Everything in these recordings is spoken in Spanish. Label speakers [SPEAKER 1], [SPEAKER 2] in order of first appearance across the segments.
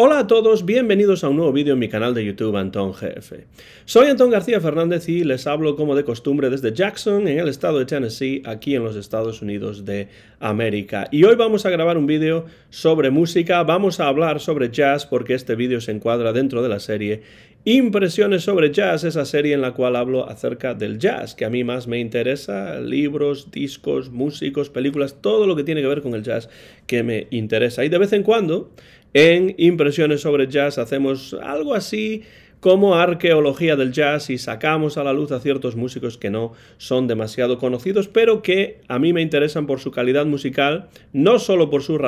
[SPEAKER 1] Hola a todos, bienvenidos a un nuevo vídeo en mi canal de YouTube Antón jefe Soy Antón García Fernández y les hablo como de costumbre desde Jackson, en el estado de Tennessee, aquí en los Estados Unidos de América. Y hoy vamos a grabar un vídeo sobre música, vamos a hablar sobre jazz porque este vídeo se encuadra dentro de la serie Impresiones sobre jazz, esa serie en la cual hablo acerca del jazz, que a mí más me interesa, libros, discos, músicos, películas, todo lo que tiene que ver con el jazz que me interesa. Y de vez en cuando en Impresiones sobre Jazz hacemos algo así como arqueología del jazz y sacamos a la luz a ciertos músicos que no son demasiado conocidos, pero que a mí me interesan por su calidad musical, no solo por su,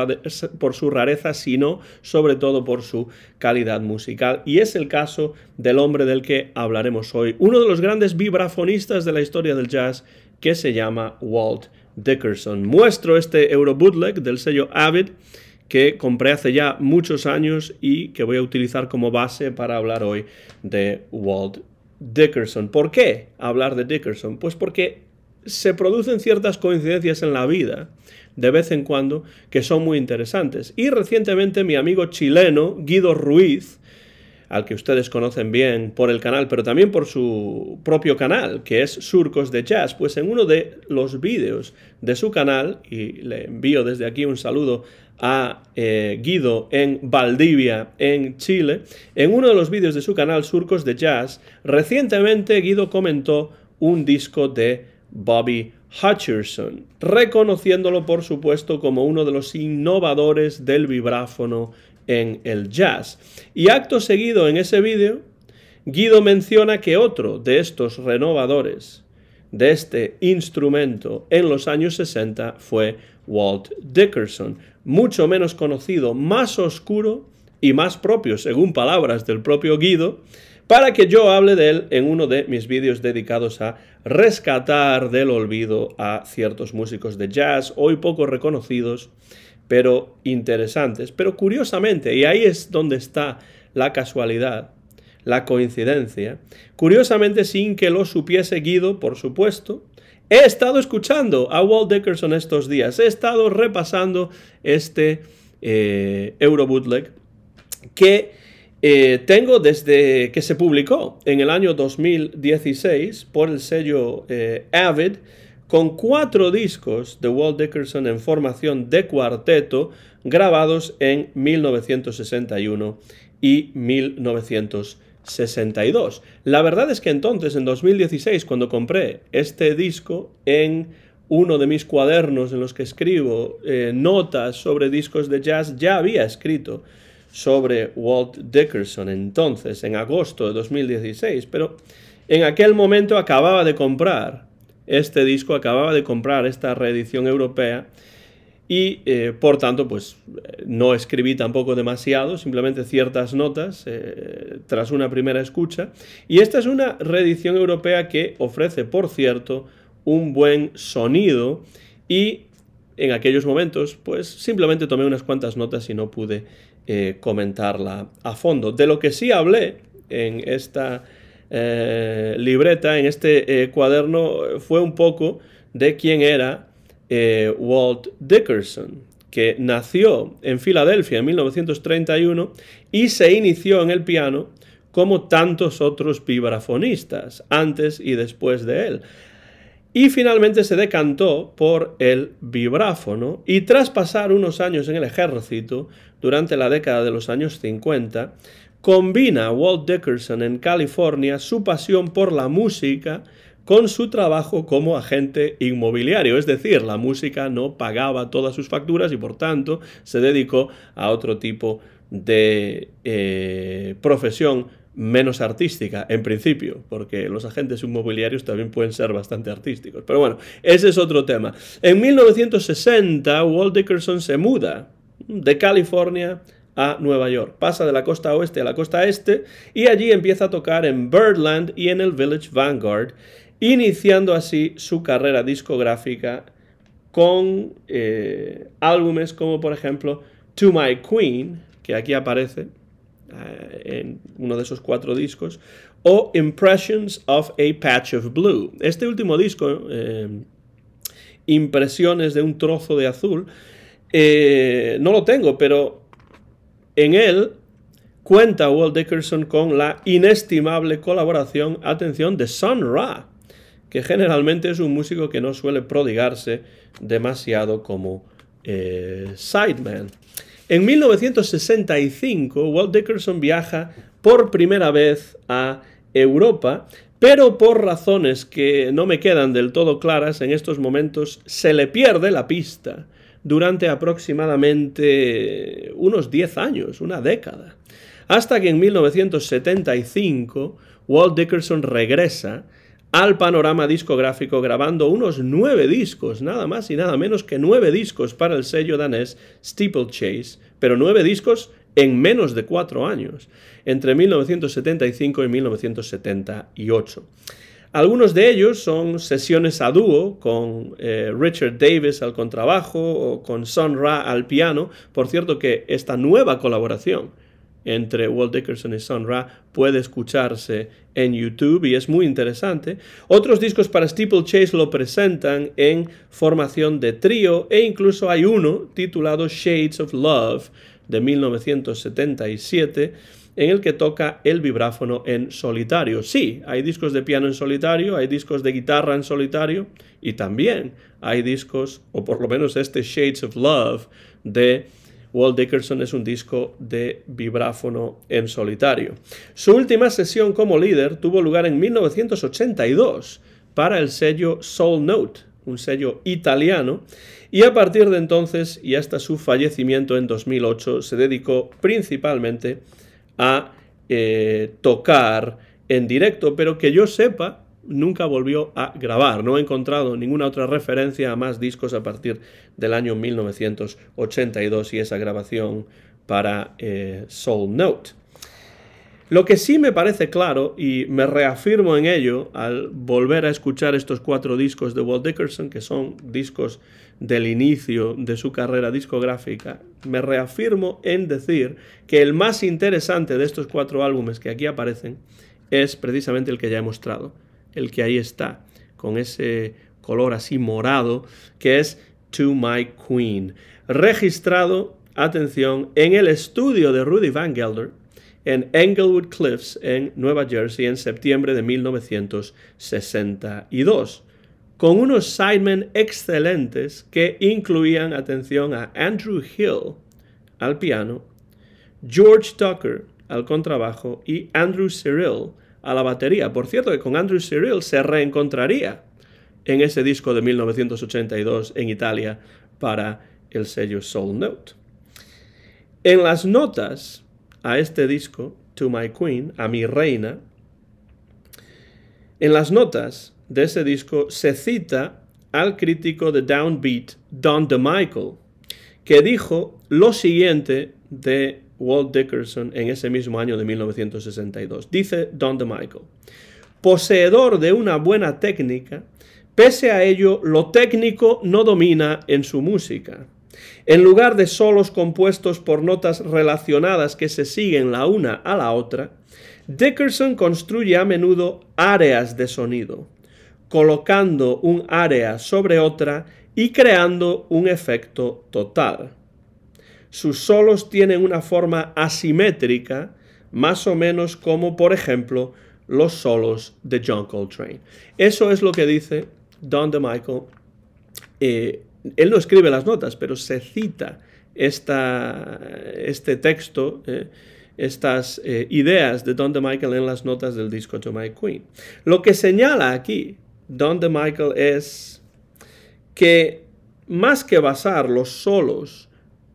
[SPEAKER 1] por su rareza, sino sobre todo por su calidad musical. Y es el caso del hombre del que hablaremos hoy, uno de los grandes vibrafonistas de la historia del jazz, que se llama Walt Dickerson. Muestro este Eurobootleg del sello Avid que compré hace ya muchos años y que voy a utilizar como base para hablar hoy de Walt Dickerson. ¿Por qué hablar de Dickerson? Pues porque se producen ciertas coincidencias en la vida de vez en cuando que son muy interesantes. Y recientemente mi amigo chileno Guido Ruiz, al que ustedes conocen bien por el canal, pero también por su propio canal, que es Surcos de Jazz, pues en uno de los vídeos de su canal, y le envío desde aquí un saludo a eh, Guido en Valdivia, en Chile, en uno de los vídeos de su canal Surcos de Jazz, recientemente Guido comentó un disco de Bobby Hutcherson, reconociéndolo por supuesto como uno de los innovadores del vibráfono en el jazz. Y acto seguido en ese vídeo, Guido menciona que otro de estos renovadores de este instrumento en los años 60 fue Walt Dickerson, mucho menos conocido, más oscuro y más propio, según palabras del propio Guido, para que yo hable de él en uno de mis vídeos dedicados a rescatar del olvido a ciertos músicos de jazz, hoy poco reconocidos, pero interesantes. Pero curiosamente, y ahí es donde está la casualidad, la coincidencia. Curiosamente, sin que lo supiese Guido, por supuesto, he estado escuchando a Walt Dickerson estos días, he estado repasando este eh, Eurobootleg que eh, tengo desde que se publicó en el año 2016 por el sello eh, Avid con cuatro discos de Walt Dickerson en formación de cuarteto grabados en 1961 y 1962. La verdad es que entonces, en 2016, cuando compré este disco en uno de mis cuadernos en los que escribo eh, notas sobre discos de jazz, ya había escrito sobre Walt Dickerson entonces, en agosto de 2016, pero en aquel momento acababa de comprar este disco, acababa de comprar esta reedición europea y eh, por tanto pues eh, no escribí tampoco demasiado, simplemente ciertas notas eh, tras una primera escucha y esta es una reedición europea que ofrece por cierto un buen sonido y en aquellos momentos pues simplemente tomé unas cuantas notas y no pude comentarla a fondo. De lo que sí hablé en esta libreta, en este cuaderno, fue un poco de quién era eh, Walt Dickerson, que nació en Filadelfia en 1931 y se inició en el piano como tantos otros vibrafonistas, antes y después de él. Y finalmente se decantó por el vibráfono y tras pasar unos años en el ejército, durante la década de los años 50, combina Walt Dickerson en California su pasión por la música con su trabajo como agente inmobiliario, es decir, la música no pagaba todas sus facturas y por tanto se dedicó a otro tipo de eh, profesión menos artística, en principio, porque los agentes inmobiliarios también pueden ser bastante artísticos. Pero bueno, ese es otro tema. En 1960, Walt Dickerson se muda de California a Nueva York. Pasa de la costa oeste a la costa este y allí empieza a tocar en Birdland y en el Village Vanguard iniciando así su carrera discográfica con eh, álbumes como por ejemplo To My Queen, que aquí aparece eh, en uno de esos cuatro discos, o Impressions of a Patch of Blue. Este último disco, eh, Impresiones de un trozo de azul, no lo tengo, pero en él cuenta Walt Dickerson con la inestimable colaboración, atención, de Sun Ra que generalmente es un músico que no suele prodigarse demasiado como eh, sideman. En 1965, Walt Dickerson viaja por primera vez a Europa, pero por razones que no me quedan del todo claras en estos momentos, se le pierde la pista durante aproximadamente unos 10 años, una década. Hasta que en 1975 Walt Dickerson regresa al panorama discográfico grabando unos nueve discos, nada más y nada menos que nueve discos para el sello danés Steeplechase, pero nueve discos en menos de cuatro años, entre 1975 y 1978. Algunos de ellos son sesiones a dúo con eh, Richard Davis al contrabajo o con Son Ra al piano. Por cierto que esta nueva colaboración entre Walt Dickerson y Sun Ra puede escucharse en YouTube y es muy interesante. Otros discos para Steeplechase lo presentan en formación de trío e incluso hay uno titulado Shades of Love de 1977 en el que toca el vibráfono en solitario. Sí, hay discos de piano en solitario, hay discos de guitarra en solitario y también hay discos, o por lo menos este Shades of Love de Walt Dickerson es un disco de vibráfono en solitario. Su última sesión como líder tuvo lugar en 1982 para el sello Soul Note, un sello italiano, y a partir de entonces y hasta su fallecimiento en 2008 se dedicó principalmente a eh, tocar en directo, pero que yo sepa, nunca volvió a grabar. No he encontrado ninguna otra referencia a más discos a partir del año 1982 y esa grabación para eh, Soul Note. Lo que sí me parece claro, y me reafirmo en ello al volver a escuchar estos cuatro discos de Walt Dickerson, que son discos del inicio de su carrera discográfica, me reafirmo en decir que el más interesante de estos cuatro álbumes que aquí aparecen es precisamente el que ya he mostrado, el que ahí está, con ese color así morado, que es To My Queen, registrado, atención, en el estudio de Rudy Van Gelder en Englewood Cliffs, en Nueva Jersey, en septiembre de 1962 con unos sidemen excelentes que incluían atención a Andrew Hill al piano, George Tucker al contrabajo y Andrew Cyril a la batería. Por cierto, que con Andrew Cyril se reencontraría en ese disco de 1982 en Italia para el sello Soul Note. En las notas a este disco, To My Queen, a mi reina, en las notas de ese disco se cita al crítico de Downbeat, Don DeMichael, que dijo lo siguiente de Walt Dickerson en ese mismo año de 1962. Dice Don DeMichael, poseedor de una buena técnica, pese a ello lo técnico no domina en su música. En lugar de solos compuestos por notas relacionadas que se siguen la una a la otra, Dickerson construye a menudo áreas de sonido, colocando un área sobre otra y creando un efecto total sus solos tienen una forma asimétrica, más o menos como por ejemplo los solos de John Coltrane. Eso es lo que dice Don DeMichael. Eh, él no escribe las notas, pero se cita este texto, eh, estas eh, ideas de Don Michael en las notas del disco To My Queen. Lo que señala aquí Don Michael es que más que basar los solos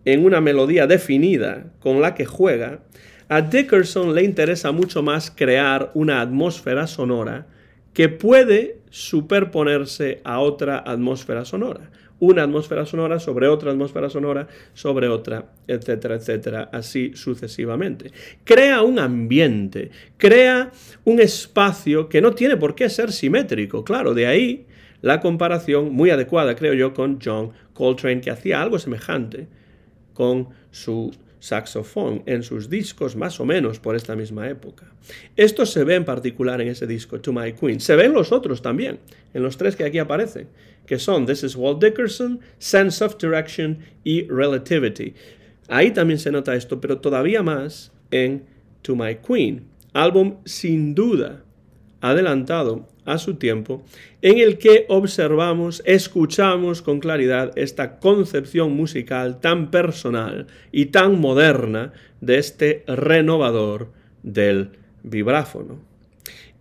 [SPEAKER 1] en una melodía definida con la que juega, a Dickerson le interesa mucho más crear una atmósfera sonora que puede superponerse a otra atmósfera sonora. Una atmósfera sonora sobre otra atmósfera sonora sobre otra, etcétera, etcétera, así sucesivamente. Crea un ambiente, crea un espacio que no tiene por qué ser simétrico, claro, de ahí la comparación muy adecuada, creo yo, con John Coltrane, que hacía algo semejante con su saxofón en sus discos más o menos por esta misma época. Esto se ve en particular en ese disco, To My Queen. Se ven los otros también, en los tres que aquí aparecen, que son This is Walt Dickerson, Sense of Direction y Relativity. Ahí también se nota esto, pero todavía más en To My Queen, álbum sin duda adelantado a su tiempo, en el que observamos, escuchamos con claridad esta concepción musical tan personal y tan moderna de este renovador del vibráfono.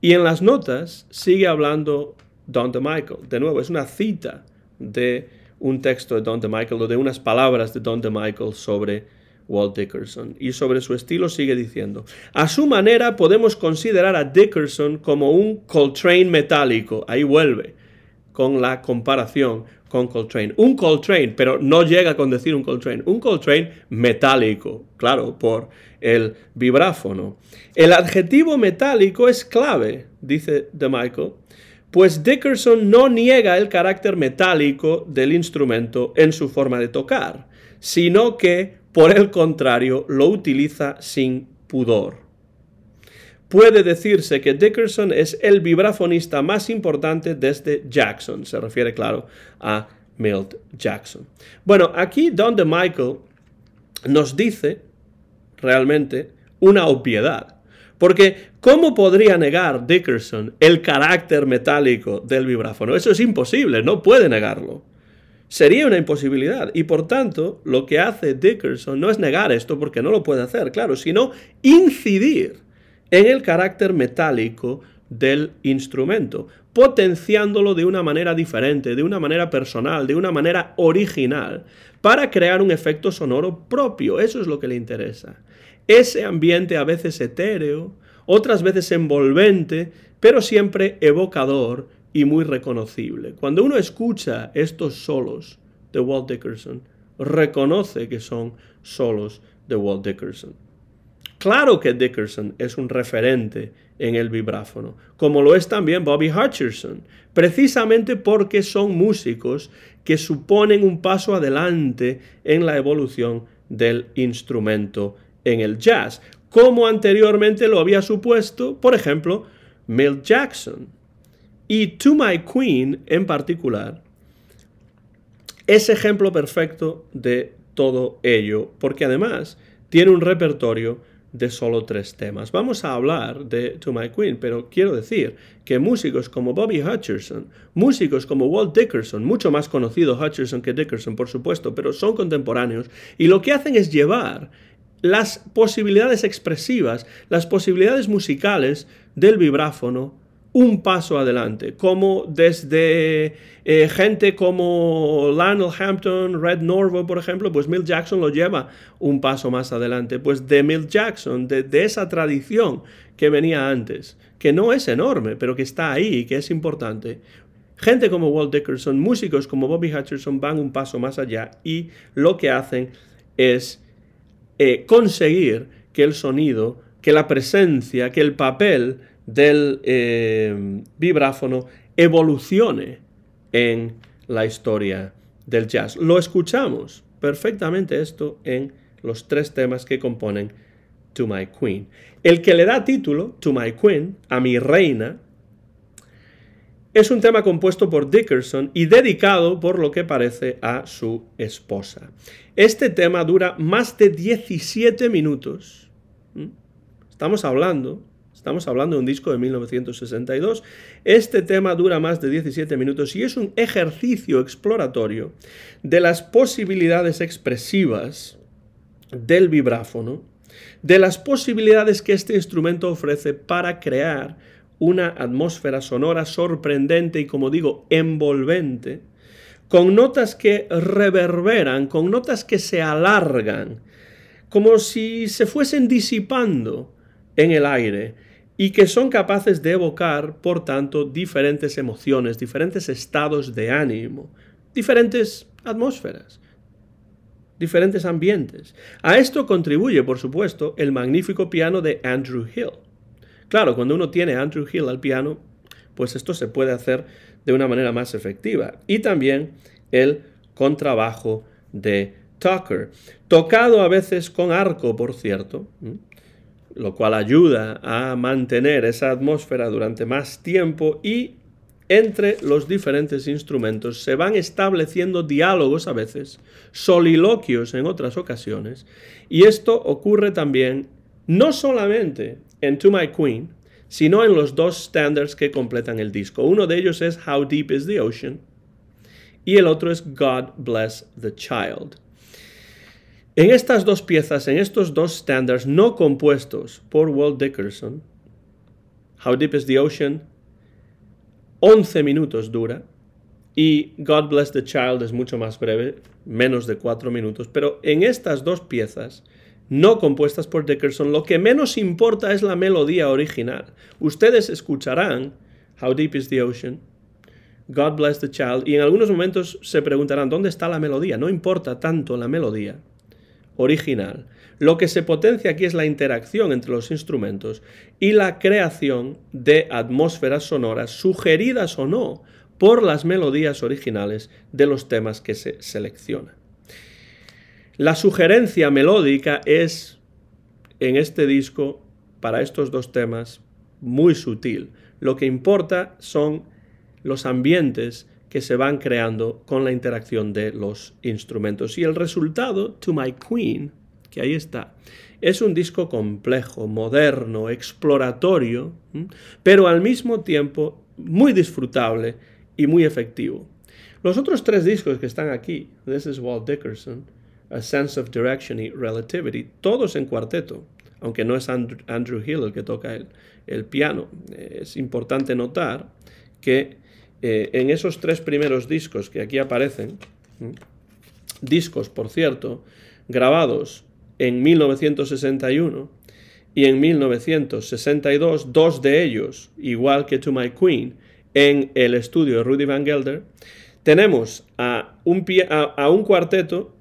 [SPEAKER 1] Y en las notas sigue hablando Don de Michael. De nuevo, es una cita de un texto de Don de Michael o de unas palabras de Don de Michael sobre Walt Dickerson. Y sobre su estilo sigue diciendo, a su manera podemos considerar a Dickerson como un Coltrane metálico, ahí vuelve con la comparación con Coltrane. Un Coltrane, pero no llega con decir un Coltrane, un Coltrane metálico, claro, por el vibráfono. El adjetivo metálico es clave, dice de Michael, pues Dickerson no niega el carácter metálico del instrumento en su forma de tocar, sino que por el contrario, lo utiliza sin pudor. Puede decirse que Dickerson es el vibrafonista más importante desde Jackson, se refiere claro a Milt Jackson. Bueno, aquí Don de Michael nos dice realmente una obviedad, porque ¿cómo podría negar Dickerson el carácter metálico del vibráfono? Eso es imposible, no puede negarlo sería una imposibilidad. Y por tanto, lo que hace Dickerson no es negar esto, porque no lo puede hacer, claro, sino incidir en el carácter metálico del instrumento, potenciándolo de una manera diferente, de una manera personal, de una manera original, para crear un efecto sonoro propio. Eso es lo que le interesa. Ese ambiente a veces etéreo, otras veces envolvente, pero siempre evocador y muy reconocible. Cuando uno escucha estos solos de Walt Dickerson, reconoce que son solos de Walt Dickerson. Claro que Dickerson es un referente en el vibráfono, como lo es también Bobby Hutcherson, precisamente porque son músicos que suponen un paso adelante en la evolución del instrumento en el jazz, como anteriormente lo había supuesto, por ejemplo, Mel Jackson. Y To My Queen en particular es ejemplo perfecto de todo ello, porque además tiene un repertorio de solo tres temas. Vamos a hablar de To My Queen, pero quiero decir que músicos como Bobby Hutcherson, músicos como Walt Dickerson, mucho más conocido Hutcherson que Dickerson, por supuesto, pero son contemporáneos, y lo que hacen es llevar las posibilidades expresivas, las posibilidades musicales del vibráfono un paso adelante, como desde eh, gente como Lionel Hampton, Red Norvo, por ejemplo, pues Mill Jackson lo lleva un paso más adelante, pues de Mill Jackson, de, esa tradición que venía antes, que no es enorme, pero que está ahí y que es importante. Gente como Walt Dickerson, músicos como Bobby Hutcherson van un paso más allá y lo que hacen es eh, conseguir que el sonido, que la presencia, que el papel del eh, vibráfono evolucione en la historia del jazz. Lo escuchamos perfectamente esto en los tres temas que componen To My Queen. El que le da título, To My Queen, a mi reina, es un tema compuesto por Dickerson y dedicado, por lo que parece, a su esposa. Este tema dura más de 17 minutos. ¿Mm? Estamos hablando Estamos hablando de un disco de 1962. Este tema dura más de 17 minutos y es un ejercicio exploratorio de las posibilidades expresivas del vibráfono, de las posibilidades que este instrumento ofrece para crear una atmósfera sonora sorprendente y, como digo, envolvente, con notas que reverberan, con notas que se alargan, como si se fuesen disipando en el aire, y que son capaces de evocar, por tanto, diferentes emociones, diferentes estados de ánimo, diferentes atmósferas, diferentes ambientes. A esto contribuye, por supuesto, el magnífico piano de Andrew Hill. Claro, cuando uno tiene Andrew Hill al piano, pues esto se puede hacer de una manera más efectiva. Y también el contrabajo de Tucker, tocado a veces con arco, por cierto, lo cual ayuda a mantener esa atmósfera durante más tiempo y entre los diferentes instrumentos se van estableciendo diálogos a veces, soliloquios en otras ocasiones, y esto ocurre también no solamente en To My Queen, sino en los dos standards que completan el disco. Uno de ellos es How Deep is the Ocean y el otro es God Bless the Child. En estas dos piezas, en estos dos standards no compuestos por Walt Dickerson, How Deep is the Ocean, 11 minutos dura, y God Bless the Child es mucho más breve, menos de 4 minutos, pero en estas dos piezas, no compuestas por Dickerson, lo que menos importa es la melodía original. Ustedes escucharán How Deep is the Ocean, God Bless the Child, y en algunos momentos se preguntarán, ¿dónde está la melodía? No importa tanto la melodía original. Lo que se potencia aquí es la interacción entre los instrumentos y la creación de atmósferas sonoras sugeridas o no por las melodías originales de los temas que se seleccionan. La sugerencia melódica es en este disco, para estos dos temas, muy sutil. Lo que importa son los ambientes que se van creando con la interacción de los instrumentos. Y el resultado, To My Queen, que ahí está, es un disco complejo, moderno, exploratorio, pero al mismo tiempo muy disfrutable y muy efectivo. Los otros tres discos que están aquí, This is Walt Dickerson, A Sense of Direction and Relativity, todos en cuarteto, aunque no es Andrew, Hill el que toca el piano. Es importante notar que eh, en esos tres primeros discos que aquí aparecen, discos, por cierto, grabados en 1961 y en 1962, dos de ellos, igual que To My Queen, en el estudio de Rudy Van Gelder, tenemos a un, cuarteto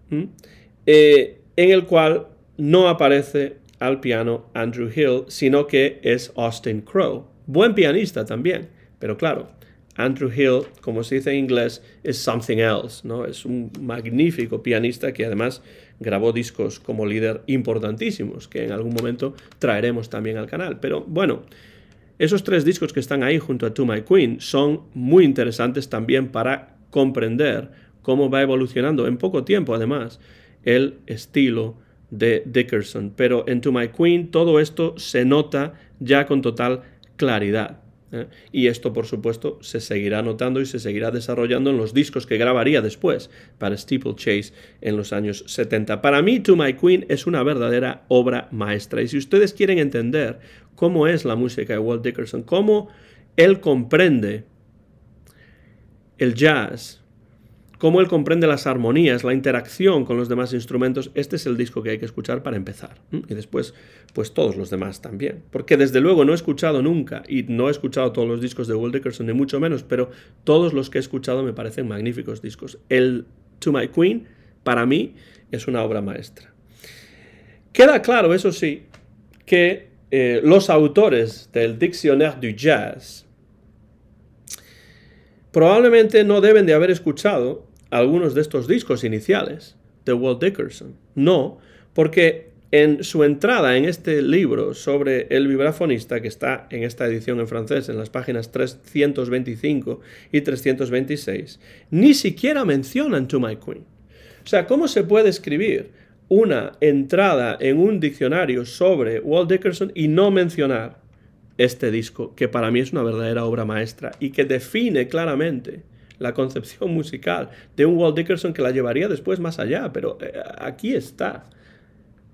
[SPEAKER 1] eh, en el cual no aparece al piano Andrew Hill, sino que es Austin Crow. Buen pianista también, pero claro, Andrew Hill, como se dice en inglés, es something else, ¿no? Es un magnífico pianista que además grabó discos como líder importantísimos, que en algún momento traeremos también al canal. Pero bueno, esos tres discos que están ahí junto a To My Queen son muy interesantes también para comprender cómo va evolucionando en poco tiempo, además, el estilo de Dickerson. Pero en To My Queen todo esto se nota ya con total claridad. ¿eh? Y esto, por supuesto, se seguirá notando y se seguirá desarrollando en los discos que grabaría después para Steeplechase en los años 70. Para mí, To My Queen es una verdadera obra maestra. Y si ustedes quieren entender cómo es la música de Walt Dickerson, cómo él comprende el jazz, cómo él comprende las armonías, la interacción con los demás instrumentos, este es el disco que hay que escuchar para empezar. Y después, pues todos los demás también. Porque desde luego no he escuchado nunca, y no he escuchado todos los discos de Will Dickerson, ni mucho menos, pero todos los que he escuchado me parecen magníficos discos. El To My Queen, para mí, es una obra maestra. Queda claro, eso sí, que eh, los autores del Dictionnaire du Jazz probablemente no deben de haber escuchado algunos de estos discos iniciales de Walt Dickerson. No, porque en su entrada en este libro sobre el vibrafonista, que está en esta edición en francés, en las páginas 325 y 326, ni siquiera mencionan To My Queen. O sea, ¿cómo se puede escribir una entrada en un diccionario sobre Walt Dickerson y no mencionar este disco, que para mí es una verdadera obra maestra y que define claramente la concepción musical de un Walt Dickerson que la llevaría después más allá, pero eh, aquí está,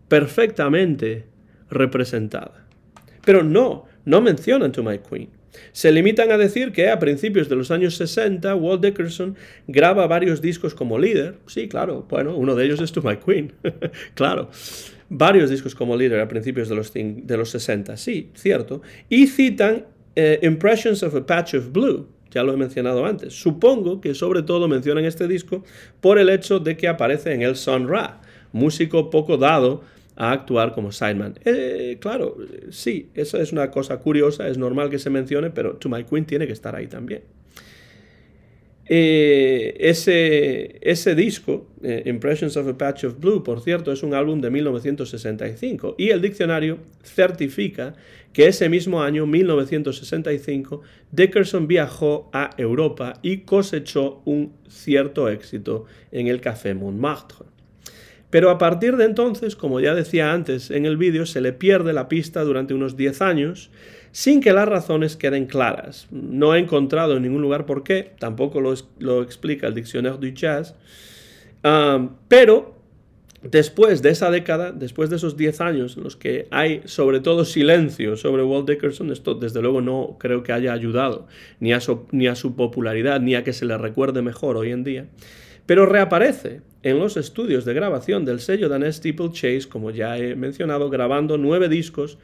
[SPEAKER 1] perfectamente representada. Pero no, no mencionan To My Queen. Se limitan a decir que a principios de los años 60 Walt Dickerson graba varios discos como líder. Sí, claro, bueno, uno de ellos es To My Queen, claro. Varios discos como líder a principios de los, de los 60, sí, cierto. Y citan eh, Impressions of a Patch of Blue, ya lo he mencionado antes. Supongo que sobre todo mencionan este disco por el hecho de que aparece en el Son Ra, músico poco dado a actuar como sideman. Eh, claro, sí, eso es una cosa curiosa, es normal que se mencione, pero To My Queen tiene que estar ahí también. Eh, ese, ese, disco, eh, Impressions of a Patch of Blue, por cierto, es un álbum de 1965 y el diccionario certifica que ese mismo año, 1965, Dickerson viajó a Europa y cosechó un cierto éxito en el Café Montmartre. Pero a partir de entonces, como ya decía antes en el vídeo, se le pierde la pista durante unos 10 años sin que las razones queden claras. No he encontrado en ningún lugar por qué, tampoco lo, explica el diccionario du Jazz, pero después de esa década, después de esos 10 años en los que hay sobre todo silencio sobre Walt Dickerson, esto desde luego no creo que haya ayudado ni ni a su popularidad, ni a que se le recuerde mejor hoy en día pero reaparece en los estudios de grabación del sello danés Chase, como ya he mencionado, grabando nueve discos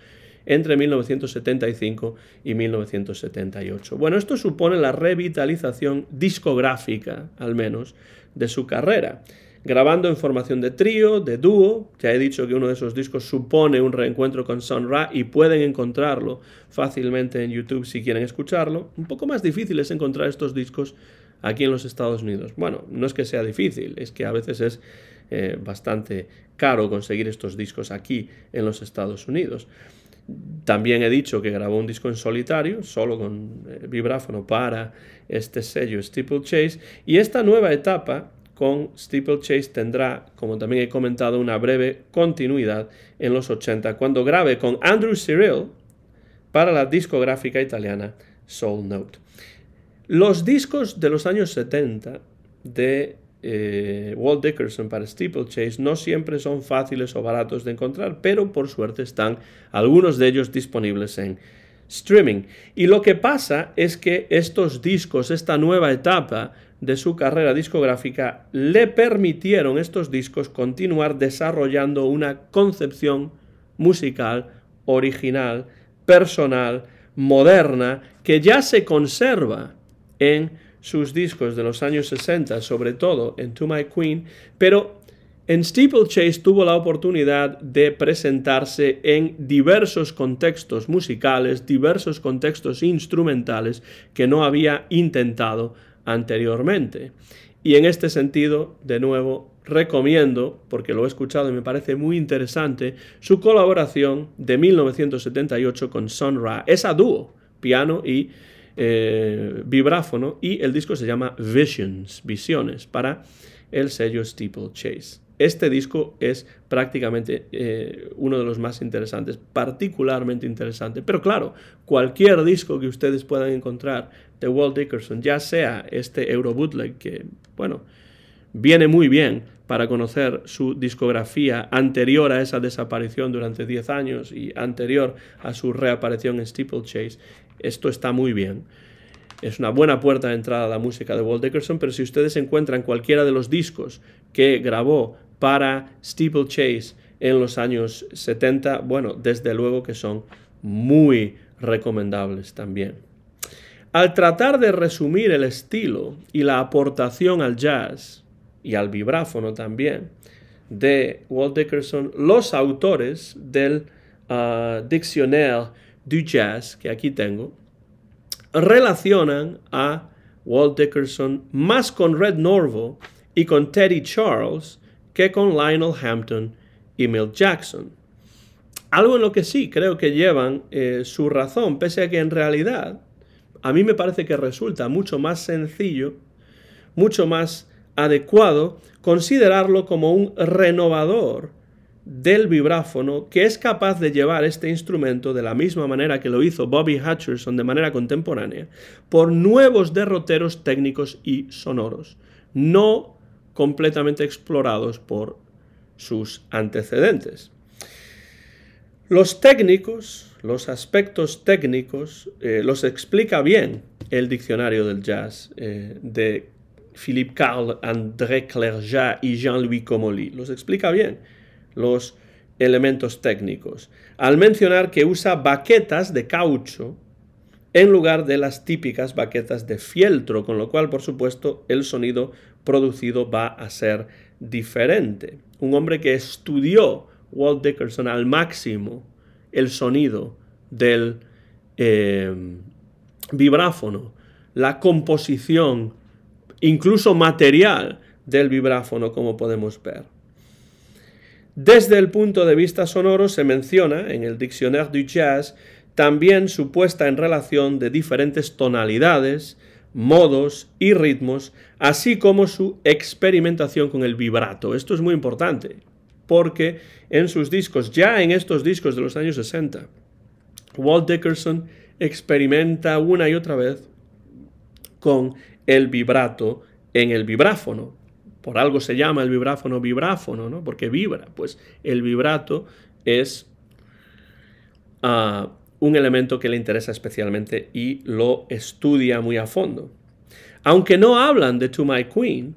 [SPEAKER 1] entre 1975 y 1978. Bueno, esto supone la revitalización discográfica, al menos, de su carrera. Grabando en formación de trío, de dúo, ya he dicho que uno de esos discos supone un reencuentro con Sun Ra y pueden encontrarlo fácilmente en YouTube si quieren escucharlo. Un poco más difícil es encontrar estos discos aquí en los Estados Unidos. Bueno, no es que sea difícil, es que a veces es eh, bastante caro conseguir estos discos aquí en los Estados Unidos. También he dicho que grabó un disco en solitario, solo con eh, vibráfono para este sello Steeplechase. Y esta nueva etapa con Steeplechase tendrá, como también he comentado, una breve continuidad en los 80 cuando grabe con Andrew Cyril para la discográfica italiana Soul Note. Los discos de los años 70 de eh, Walt Dickerson para Steeplechase no siempre son fáciles o baratos de encontrar, pero por suerte están algunos de ellos disponibles en streaming. Y lo que pasa es que estos discos, esta nueva etapa de su carrera discográfica, le permitieron estos discos continuar desarrollando una concepción musical, original, personal, moderna, que ya se conserva en sus discos de los años 60, sobre todo en To My Queen, pero en Steeplechase tuvo la oportunidad de presentarse en diversos contextos musicales, diversos contextos instrumentales que no había intentado anteriormente. Y en este sentido, de nuevo, recomiendo, porque lo he escuchado y me parece muy interesante, su colaboración de 1978 con Sun Ra, esa dúo, piano y eh, vibráfono y el disco se llama Visions, Visiones, para el sello Chase. Este disco es prácticamente eh, uno de los más interesantes, particularmente interesante. Pero claro, cualquier disco que ustedes puedan encontrar de Walt Dickerson, ya sea este Eurobootleg, que, bueno, viene muy bien, para conocer su discografía anterior a esa desaparición durante 10 años y anterior a su reaparición en Steeplechase. Esto está muy bien. Es una buena puerta de entrada a la música de Walt Dickerson, pero si ustedes encuentran cualquiera de los discos que grabó para Steeplechase en los años 70, bueno, desde luego que son muy recomendables también. Al tratar de resumir el estilo y la aportación al jazz, y al vibráfono también, de Walt Dickerson, los autores del uh, du Jazz, que aquí tengo, relacionan a Walt Dickerson más con Red Norvo y con Teddy Charles que con Lionel Hampton y Milt Jackson. Algo en lo que sí creo que llevan eh, su razón, pese a que en realidad a mí me parece que resulta mucho más sencillo, mucho más adecuado considerarlo como un renovador del vibráfono que es capaz de llevar este instrumento de la misma manera que lo hizo Bobby Hutcherson de manera contemporánea por nuevos derroteros técnicos y sonoros, no completamente explorados por sus antecedentes. Los técnicos, los aspectos técnicos, eh, los explica bien el diccionario del jazz eh, de Philippe Carl, André Clerjat y Jean-Louis Comolli. Los explica bien los elementos técnicos. Al mencionar que usa baquetas de caucho en lugar de las típicas baquetas de fieltro, con lo cual, por supuesto, el sonido producido va a ser diferente. Un hombre que estudió Walt Dickerson al máximo el sonido del eh, vibráfono, la composición incluso material, del vibráfono, como podemos ver. Desde el punto de vista sonoro se menciona en el Dictionnaire du Jazz también su puesta en relación de diferentes tonalidades, modos y ritmos, así como su experimentación con el vibrato. Esto es muy importante, porque en sus discos, ya en estos discos de los años 60, Walt Dickerson experimenta una y otra vez con el vibrato en el vibráfono. Por algo se llama el vibráfono vibráfono, ¿no? Porque vibra. Pues el vibrato es ah, un elemento que le interesa especialmente y lo estudia muy a fondo. Aunque no hablan de To My Queen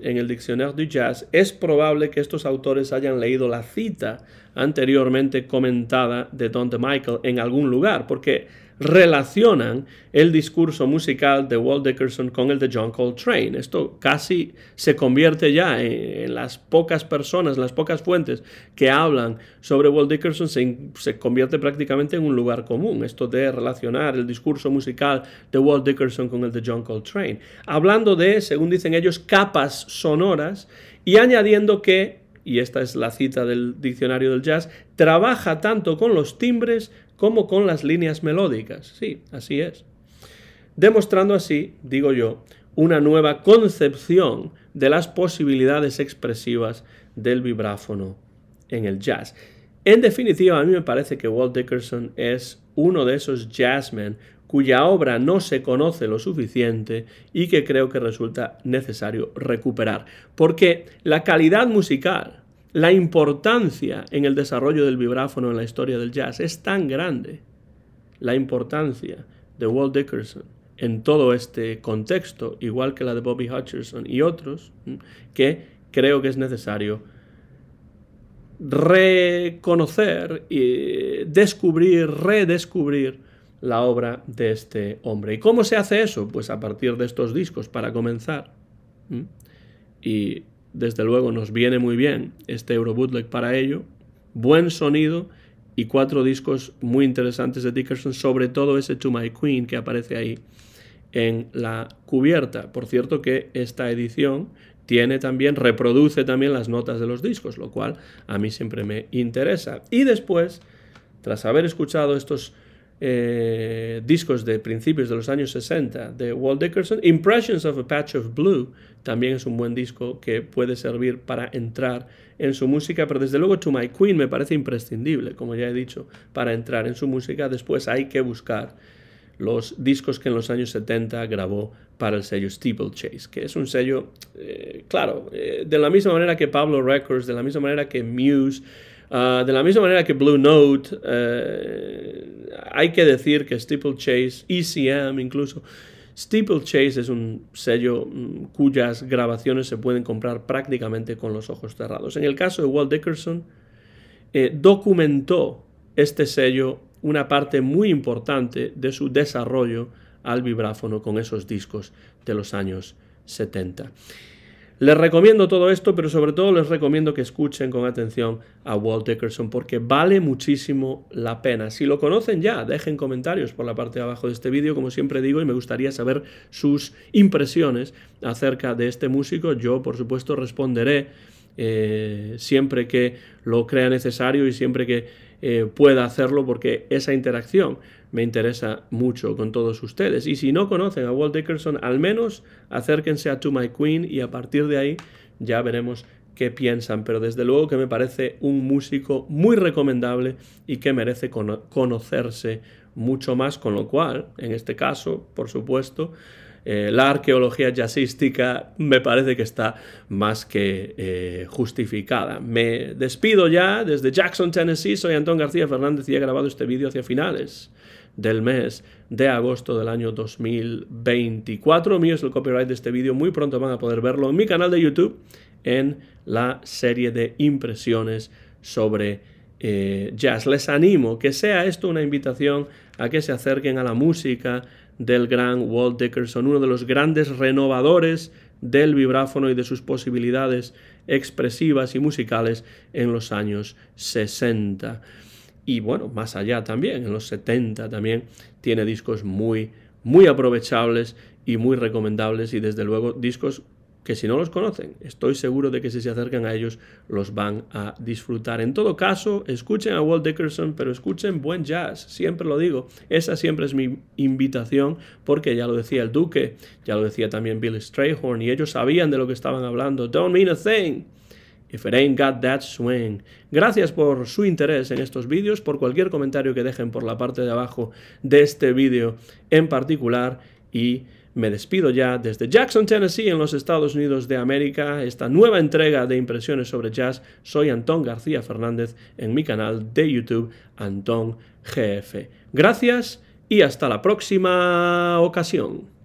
[SPEAKER 1] en el diccionario du Jazz, es probable que estos autores hayan leído la cita anteriormente comentada de Don DeMichael Michael en algún lugar, porque relacionan el discurso musical de Walt Dickerson con el de John Coltrane. Esto casi se convierte ya en, las pocas personas, las pocas fuentes que hablan sobre Walt Dickerson, se, se, convierte prácticamente en un lugar común, esto de relacionar el discurso musical de Walt Dickerson con el de John Coltrane. Hablando de, según dicen ellos, capas sonoras y añadiendo que y esta es la cita del diccionario del jazz, trabaja tanto con los timbres como con las líneas melódicas. Sí, así es. Demostrando así, digo yo, una nueva concepción de las posibilidades expresivas del vibráfono en el jazz. En definitiva, a mí me parece que Walt Dickerson es uno de esos jazzmen cuya obra no se conoce lo suficiente y que creo que resulta necesario recuperar. Porque la calidad musical la importancia en el desarrollo del vibráfono en la historia del jazz es tan grande, la importancia de Walt Dickerson en todo este contexto, igual que la de Bobby Hutcherson y otros, que creo que es necesario reconocer y descubrir, redescubrir la obra de este hombre. ¿Y cómo se hace eso? Pues a partir de estos discos, para comenzar. Y desde luego nos viene muy bien este Eurobootleg para ello, buen sonido y cuatro discos muy interesantes de Dickerson, sobre todo ese To My Queen que aparece ahí en la cubierta. Por cierto que esta edición tiene también, reproduce también las notas de los discos, lo cual a mí siempre me interesa. Y después, tras haber escuchado estos eh, discos de principios de los años 60 de Walt Dickerson. Impressions of a Patch of Blue también es un buen disco que puede servir para entrar en su música, pero desde luego To My Queen me parece imprescindible, como ya he dicho, para entrar en su música. Después hay que buscar los discos que en los años 70 grabó para el sello Steeplechase, que es un sello, eh, claro, eh, de la misma manera que Pablo Records, de la misma manera que Muse, Ah, de la misma manera que Blue Note, eh, hay que decir que Chase, ECM incluso, Chase es un sello mm, cuyas grabaciones se pueden comprar prácticamente con los ojos cerrados. En el caso de Walt Dickerson, eh, documentó este sello una parte muy importante de su desarrollo al vibráfono con esos discos de los años 70. Les recomiendo todo esto, pero sobre todo les recomiendo que escuchen con atención a Walt Dickerson porque vale muchísimo la pena. Si lo conocen ya, dejen comentarios por la parte de abajo de este vídeo, como siempre digo, y me gustaría saber sus impresiones acerca de este músico. Yo, por supuesto, responderé eh, siempre que lo crea necesario y siempre que eh, pueda hacerlo porque esa interacción me interesa mucho con todos ustedes. Y si no conocen a Walt Dickerson, al menos acérquense a To My Queen y a partir de ahí ya veremos qué piensan. Pero desde luego que me parece un músico muy recomendable y que merece conocerse mucho más, con lo cual, en este caso, por supuesto, eh, la arqueología jazzística me parece que está más que eh, justificada. Me despido ya desde Jackson, Tennessee. Soy Antón García Fernández y he grabado este vídeo hacia finales del mes de agosto del año 2024. Mío es el copyright de este vídeo. Muy pronto van a poder verlo en mi canal de YouTube en la serie de impresiones sobre eh, jazz. Les animo que sea esto una invitación a que se acerquen a la música, del gran Walt Dickerson, uno de los grandes renovadores del vibráfono y de sus posibilidades expresivas y musicales en los años 60. Y bueno, más allá también, en los 70 también tiene discos muy, muy aprovechables y muy recomendables y desde luego discos que si no los conocen, estoy seguro de que si se acercan a ellos los van a disfrutar. En todo caso, escuchen a Walt Dickerson, pero escuchen buen jazz, siempre lo digo, esa siempre es mi invitación, porque ya lo decía el Duque, ya lo decía también Bill Strayhorn, y ellos sabían de lo que estaban hablando. Don't mean a thing. If it ain't got that swing. Gracias por su interés en estos vídeos, por cualquier comentario que dejen por la parte de abajo de este vídeo en particular y me despido ya desde Jackson, Tennessee, en los Estados Unidos de América, esta nueva entrega de impresiones sobre jazz. Soy Antón García Fernández en mi canal de YouTube, Antón GF. Gracias y hasta la próxima ocasión.